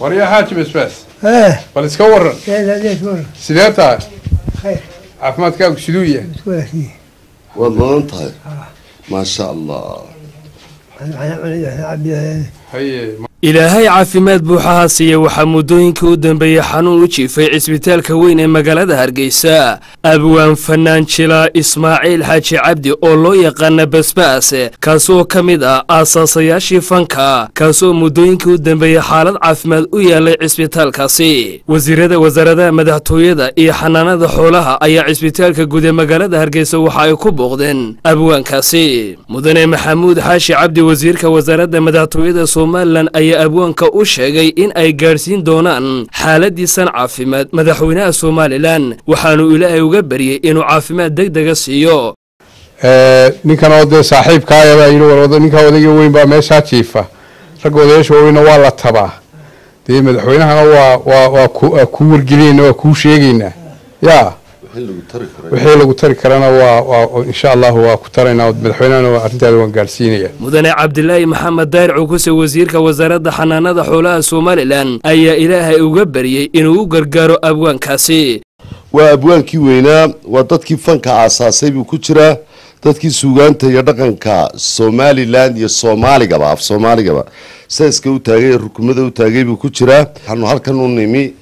waryaa xaaji basbaas bal iska waran sidee tahay caafimaadkaagu siduu yahay waad badan tahay maasha allah haye ilaahay caafimaad buuxaha siiya waxaa muddooyinkii u dambeeyey xanuun u jiifay cisbitaalka weyn ee magaalada hargeysa abwaan fanaan jila ismaaciil xaaji cabdi oo loo yaqaana basbaas kaas oo ka mid ah aasaasayaashii fanka kaasoo oo muddooyinkii u dambeeyey xaalad caafimaad u yaalay cisbitaalkaasi wasiirada wasaaradaha madaxtooyada iyo xanaanada xoolaha ayaa cisbitaalka guud ee magaalada hargeysa waxa ay ku booqdeen abwaankaasi mudane maxamuud xaashi cabdi wasiirka wasaaradda madaxtooyada somalilan ayaa abwaanka u sheegay in ay gaadhsiin doonaan xaaladiisan caafimaad madaxweynaha somalilan waxaanu ilaahay uga baryey inuu caafimaad deg dega siiyo eh, ninkanoo dee saaxiibkaayaba ah ninkaa odayga weyn baa meeshaa jiifa ragga odayaasha waaweynna waa la tabaa dee madaxweynahana waa waa waa ku wargelinayna waa kuu sheegaynaa yaa wixii lagu tari karana insha allah waa ku taraynaa madaxweynehana arrintaana waan gaarhsiinaya mudane cabdilaahi maxamed dayr cukuse wasiirka wasaaradda xanaanada xoolaha somalilan ayaa ilaahay uga baryey inuu u gargaaro abwaankaasi waa abwaankii weynaa waa dadkii fanka aasaasay buu ku jiraa dadkii suugaanta iyo dhaqanka somalilan iyo soomaaligaba af soomaaligaba sayska u taagay rukumada u taagay buu ku jiraa waxaanu halkan u nimi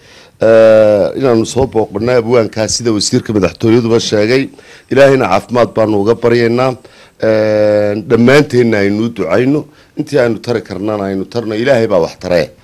inaanu soo booqanaa abwaankaa sida wasiirka madaxtooyaduba sheegay ilaahayna caafimaad baanu uga baryaynaa dhammaanteenna aynuu ducayno intii aynu tari karnana aynu tarno ilaahay baa wax taree